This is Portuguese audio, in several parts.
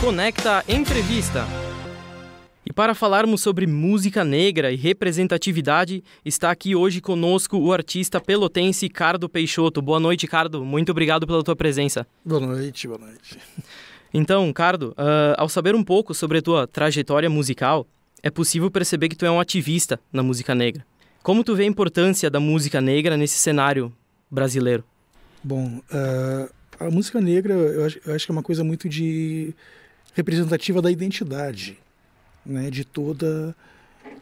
Conecta Entrevista. E para falarmos sobre música negra e representatividade, está aqui hoje conosco o artista pelotense Cardo Peixoto. Boa noite, Cardo. Muito obrigado pela tua presença. Boa noite, boa noite. Então, Cardo, uh, ao saber um pouco sobre a tua trajetória musical, é possível perceber que tu é um ativista na música negra. Como tu vê a importância da música negra nesse cenário brasileiro? Bom, uh, a música negra eu acho, eu acho, que é uma coisa muito de representativa da identidade né, de toda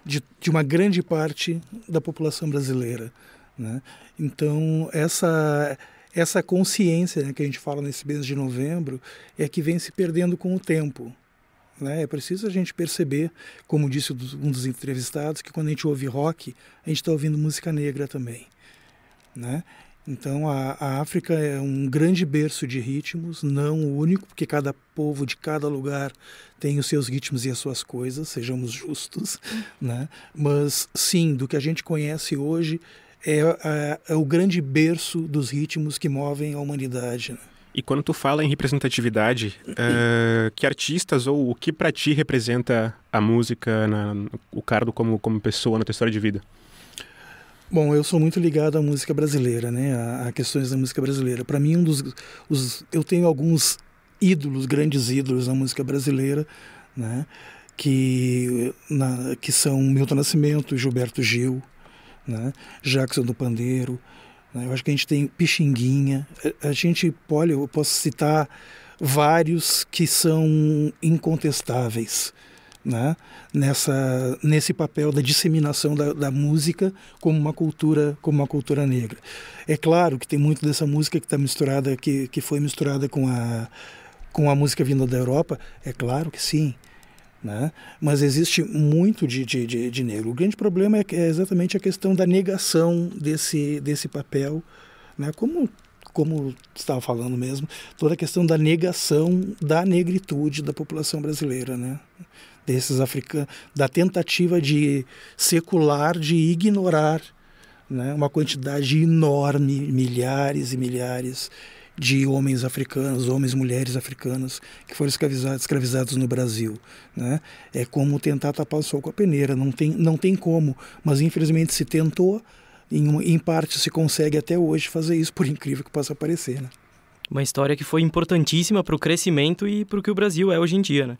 de, de, uma grande parte da população brasileira. Né? Então essa essa consciência né, que a gente fala nesse mês de novembro é que vem se perdendo com o tempo. Né? É preciso a gente perceber, como disse um dos entrevistados, que quando a gente ouve rock, a gente está ouvindo música negra também. Né? Então a, a, África é um grande berço de ritmos, não o único, porque cada povo de cada lugar tem os seus ritmos e as suas coisas, sejamos justos, uhum. né? Mas sim, do que a gente conhece hoje é, é, é o grande berço dos ritmos que movem a humanidade. Né? E quando tu fala em representatividade, uh, que artistas ou o que para ti representa a música, na, o Cardo como, como pessoa na tua história de vida? Bom, eu sou muito ligado à música brasileira, né? A, a questões da música brasileira. Para mim, um dos, os, eu tenho alguns ídolos, grandes ídolos da música brasileira, né? Que, na, que são Milton Nascimento, Gilberto Gil, né? Jackson do Pandeiro. Né? Eu acho que a gente tem Pixinguinha. A, a gente, olha, eu posso citar vários que são incontestáveis né? nessa nesse papel da disseminação da, da, música como uma cultura como uma cultura negra é claro que tem muito dessa música que está misturada que, que foi misturada com a com a música vinda da Europa é claro que sim né? mas existe muito de, de, de, de negro o grande problema é, é, exatamente a questão da negação desse desse papel né? como como estava falando mesmo toda a questão da negação da negritude da população brasileira né desses africanos, da tentativa de secular, de ignorar né, uma quantidade enorme, milhares e milhares de homens africanos, homens e mulheres africanos que foram escravizados, escravizados no Brasil. Né? É como tentar tapar o sol com a peneira, não tem, não tem como, mas infelizmente se tentou, em, em parte se consegue até hoje fazer isso, por incrível que possa parecer. Né? Uma história que foi importantíssima para o crescimento e para o que o Brasil é hoje em dia, né?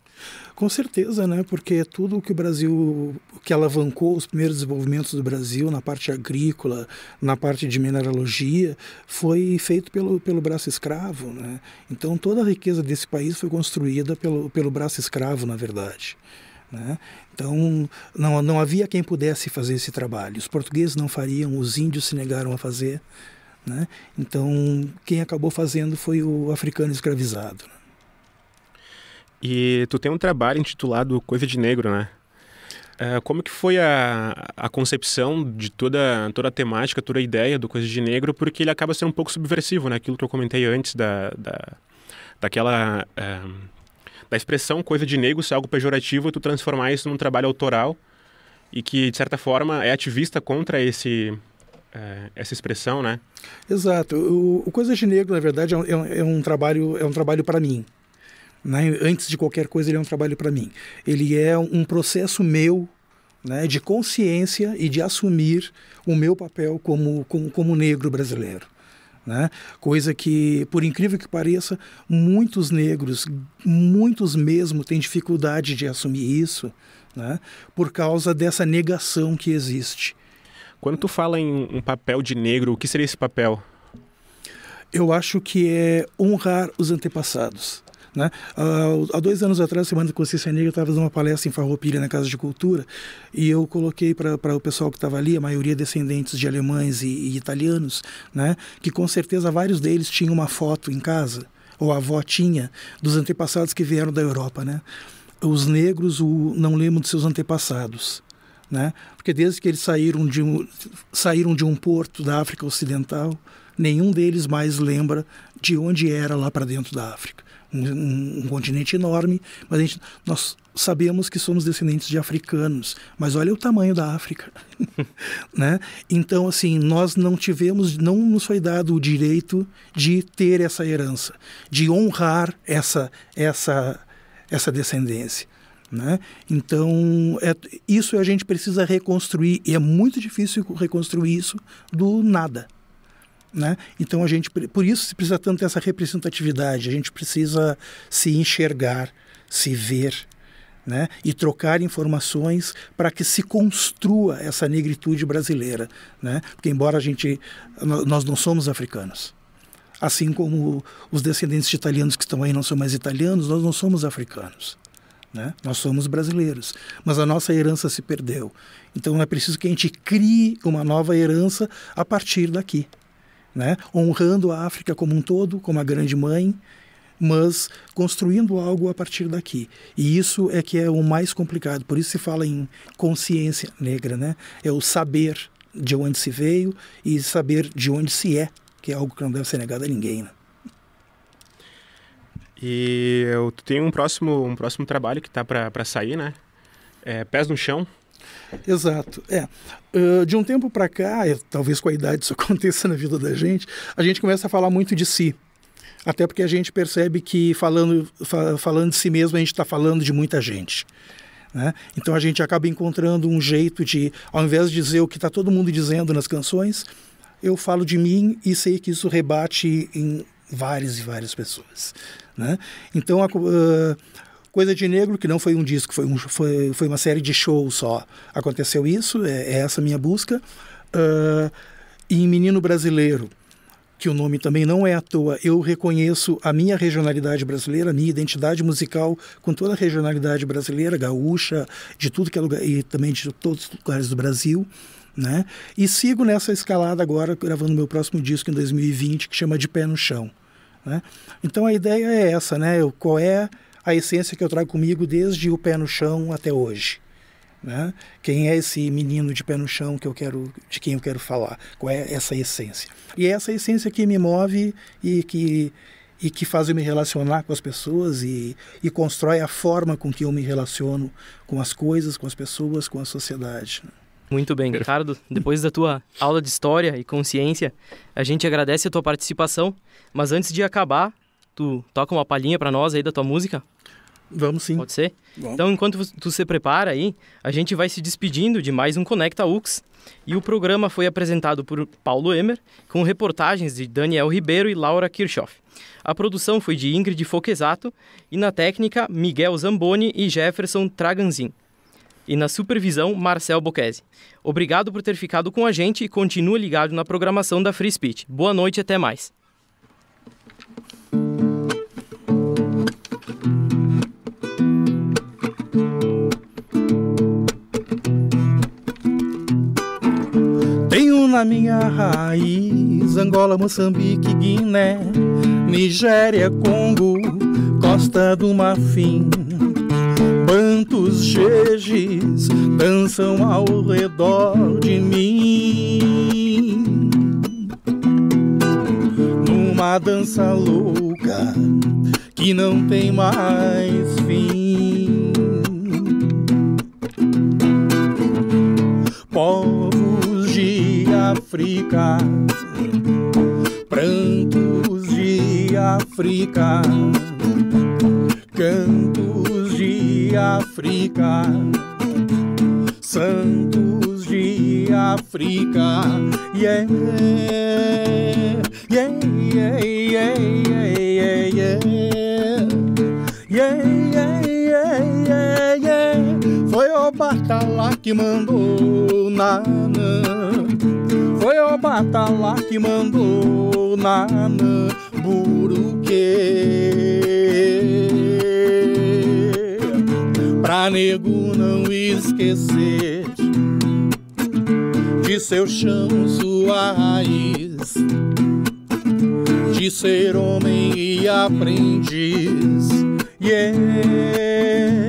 Com certeza, né? Porque tudo o que o Brasil, que alavancou os primeiros desenvolvimentos do Brasil na parte agrícola, na parte de mineralogia, foi feito pelo, pelo braço escravo, né? Então toda a riqueza desse país foi construída pelo, pelo braço escravo, na verdade. Né? Então, não, não havia quem pudesse fazer esse trabalho. Os portugueses não fariam, os índios se negaram a fazer. Né? Então, quem acabou fazendo foi o africano escravizado. E tu tem um trabalho intitulado Coisa de Negro, né? Uh, como que foi a, a concepção de toda, toda a temática, toda a ideia do Coisa de Negro? Porque ele acaba sendo um pouco subversivo, né? Aquilo que eu comentei antes da, da, daquela... Uh, da expressão Coisa de Negro ser algo pejorativo e tu transformar isso num trabalho autoral e que, de certa forma, é ativista contra esse eh, essa expressão, né? Exato. O, o Coisas de Negro, na verdade, é um, é um é trabalho é um trabalho para mim. Né? Antes de qualquer coisa, ele é um trabalho para mim. Ele é um processo meu né, de consciência e de assumir o meu papel como, como, como negro brasileiro. Né? Coisa que, por incrível que pareça, muitos negros, muitos mesmo, têm dificuldade de assumir isso né? por causa dessa negação que existe. Quando tu fala em um papel de negro, o que seria esse papel? Eu acho que é honrar os antepassados. Né? Ah, há dois anos atrás, Semana da Consciência Negra, eu estava fazendo uma palestra em Farroupilha, na Casa de Cultura, e eu coloquei para o pessoal que estava ali, a maioria descendentes de alemães e, e italianos, né? que com certeza vários deles tinham uma foto em casa, ou a avó tinha, dos antepassados que vieram da Europa. Né? Os negros o, não lembram de seus antepassados né? Porque desde que eles saíram de um, saíram de um porto da África Ocidental, nenhum deles mais lembra de onde era lá para dentro da África. Um, um, um, continente enorme, mas a gente, nós sabemos que somos descendentes de africanos, mas olha o tamanho da África, né? Então, assim, nós não tivemos, não nos foi dado o direito de ter essa herança, de honrar essa essa essa descendência. Né? Então, é, isso a gente precisa reconstruir, e é muito difícil reconstruir isso do nada. Né? Então, a gente, por isso, se precisa tanto dessa representatividade, a gente precisa se enxergar, se ver, né? e trocar informações para que se construa essa negritude brasileira, né? porque embora a gente nós não somos africanos, assim como os descendentes de italianos que estão aí não são mais italianos, nós não somos africanos. Né? Nós somos brasileiros, mas a nossa herança se perdeu. Então é preciso que a gente crie uma nova herança a partir daqui, né? honrando a África como um todo, como a grande mãe, mas construindo algo a partir daqui. E isso é que é o mais complicado. Por isso se fala em consciência negra, né? É o saber de onde se veio e saber de onde se é, que é algo que não deve ser negado a ninguém. Né? E eu tenho um próximo, um próximo trabalho que está para sair, né? É, Pés no Chão. Exato, é. Uh, de um tempo para cá, talvez com a idade isso aconteça na vida da gente, a gente começa a falar muito de si. Até porque a gente percebe que falando, fa falando de si mesmo, a gente está falando de muita gente. Né? Então a gente acaba encontrando um jeito de, ao invés de dizer o que está todo mundo dizendo nas canções, eu falo de mim e sei que isso rebate em várias e várias pessoas. Né? Então, a, uh, Coisa de Negro, que não foi um disco, foi, um, foi, foi uma série de shows só. Aconteceu isso, é, é essa minha busca. Uh, e em Menino Brasileiro, que o nome também não é à toa, eu reconheço a minha regionalidade brasileira, a minha identidade musical com toda a regionalidade brasileira, gaúcha, de tudo que é lugar, e também de todos os lugares do Brasil. Né? E sigo nessa escalada agora, gravando meu próximo disco em 2020, que chama De Pé no Chão. Né? Então a ideia é essa, né? Eu, qual é a essência que eu trago comigo desde o pé no chão até hoje? Né? Quem é esse menino de pé no chão que eu quero, de quem eu quero falar? Qual é essa essência? E é essa essência que me move e que e que faz eu me relacionar com as pessoas e, e constrói a forma com que eu me relaciono com as coisas, com as pessoas, com a sociedade. Né? Muito bem, Ricardo. Depois da tua aula de história e consciência, a gente agradece a tua participação. Mas antes de acabar, tu toca uma palhinha para nós aí da tua música? Vamos sim. Pode ser? Bom. Então, enquanto tu se prepara aí, a gente vai se despedindo de mais um Conecta UX. E o programa foi apresentado por Paulo Emer, com reportagens de Daniel Ribeiro e Laura Kirchhoff. A produção foi de Ingrid Foquesato e na técnica, Miguel Zamboni e Jefferson Traganzin e na supervisão Marcel Bocchesi. Obrigado por ter ficado com a gente e continue ligado na programação da Free Speech. Boa noite e até mais. Tenho na minha raiz Angola, Moçambique, Guiné, Nigéria, Congo, Costa do Marfim. Quantos jejis dançam ao redor de mim? Numa dança louca que não tem mais fim. Povos de África, prantos de África África, santos de África, yeah, yeah, yeah, yeah, yeah, yeah, yeah, yeah, yeah, yeah. Foi o Batalá que mandou Nanã, foi o Batalá que mandou Nanã, Buruque pra nego não esquecer de seu chão, sua raiz, de ser homem e aprendiz. Yeah.